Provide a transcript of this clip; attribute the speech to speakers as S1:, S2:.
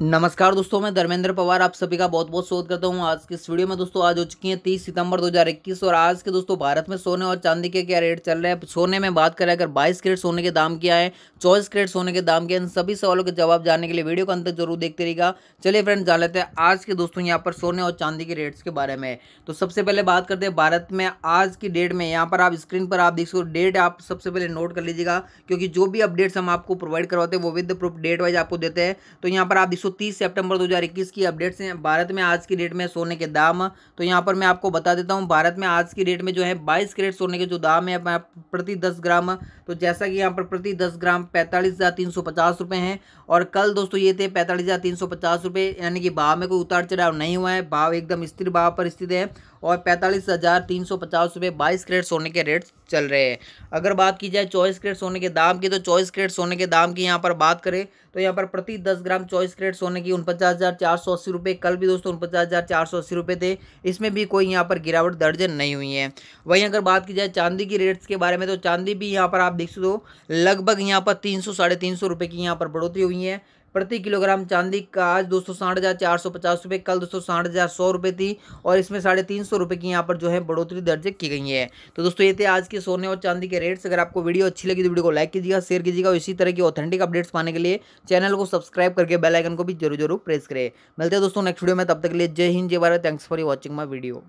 S1: नमस्कार दोस्तों मैं धर्मेंद्र पवार आप सभी का बहुत बहुत स्वागत करता हूं आज के इस वीडियो में दोस्तों आज हो चुकी है 30 सितंबर 2021 और आज के दोस्तों भारत में सोने और चांदी के क्या रेट चल रहे हैं सोने में बात करें अगर 22 करेट सोने के दाम क्या है चौबीस करेट सोने के दाम क्या है इन सभी सवालों के जवाब जानने के लिए वीडियो का अंत जरूर देखते रहेगा चलिए फ्रेंड जान लेते हैं आज के दोस्तों यहाँ पर सोने और चांदी के रेट्स के बारे में तो सबसे पहले बात करते हैं भारत में आज की डेट में यहाँ पर आप स्क्रीन पर आप देख सको डेट आप सबसे पहले नोट कर लीजिएगा क्योंकि जो भी अपडेट्स हम आपको प्रोवाइड करवाते हैं वो विद प्रूफ डेट वाइज आपको देते हैं तो यहाँ पर आप 30 सितंबर 2021 की अपडेट्स हैं भारत में आज की डेट में सोने के दाम तो यहाँ पर मैं आपको बता देता हूँ भारत में आज की डेट में जो है 22 करेट सोने के जो दाम है प्रति 10 ग्राम तो जैसा कि यहाँ पर प्रति 10 ग्राम पैंतालीस हज़ार तीन सौ पचास रुपये हैं और कल दोस्तों ये थे पैंतालीस हज़ार तीन सौ पचास रुपये यानी कि भाव में कोई उतार चढ़ाव नहीं हुआ है भाव एकदम स्थिर भाव पर स्थित है और पैंतालीस हज़ार तीन सौ पचास रुपये बाईस करेट सोने के रेट चल रहे हैं अगर बात की जाए चौबीस करेट सोने के दाम की तो चौबीस करेट सोने के दाम की यहाँ पर बात करें तो यहाँ पर प्रति दस ग्राम चौबीस करेट सोने की उनपचास हज़ार चार सौ अस्सी रुपये कल भी दोस्तों उनपचास हज़ार चार सौ अस्सी रुपये थे इसमें भी कोई यहाँ पर गिरावट दर्ज नहीं हुई है वहीं अगर बात की जाए चांदी की रेट्स के बारे में तो चांदी भी यहाँ पर आप देख सकते हो लगभग यहाँ पर तीन सौ साढ़े तीन सौ रुपये की यहाँ पर बढ़ोतरी हुई है प्रति किलोग्राम चांदी का आज दो सौ साठ हज़ार चार सौ पचास रुपये कल दो सौ साठ हज़ार सौ रुपये थी और इसमें साढ़े तीन सौ रुपये की यहाँ पर जो है बढ़ोतरी दर्ज की गई है तो दोस्तों ये थे आज के सोने और चांदी के रेट्स अगर आपको वीडियो अच्छी लगी तो वीडियो को लाइक कीजिएगा शेयर कीजिएगा और इसी तरह की ऑथेंटिक अपडेट्स पाने के लिए चैनल को सब्सक्राइब करके बेलाइकन को भी जरूर जरूर प्रेस करें मिलते हैं दोस्तों नेक्स्ट वीडियो में तब तक के लिए जय हिंद जय Bharat thanks for watching my video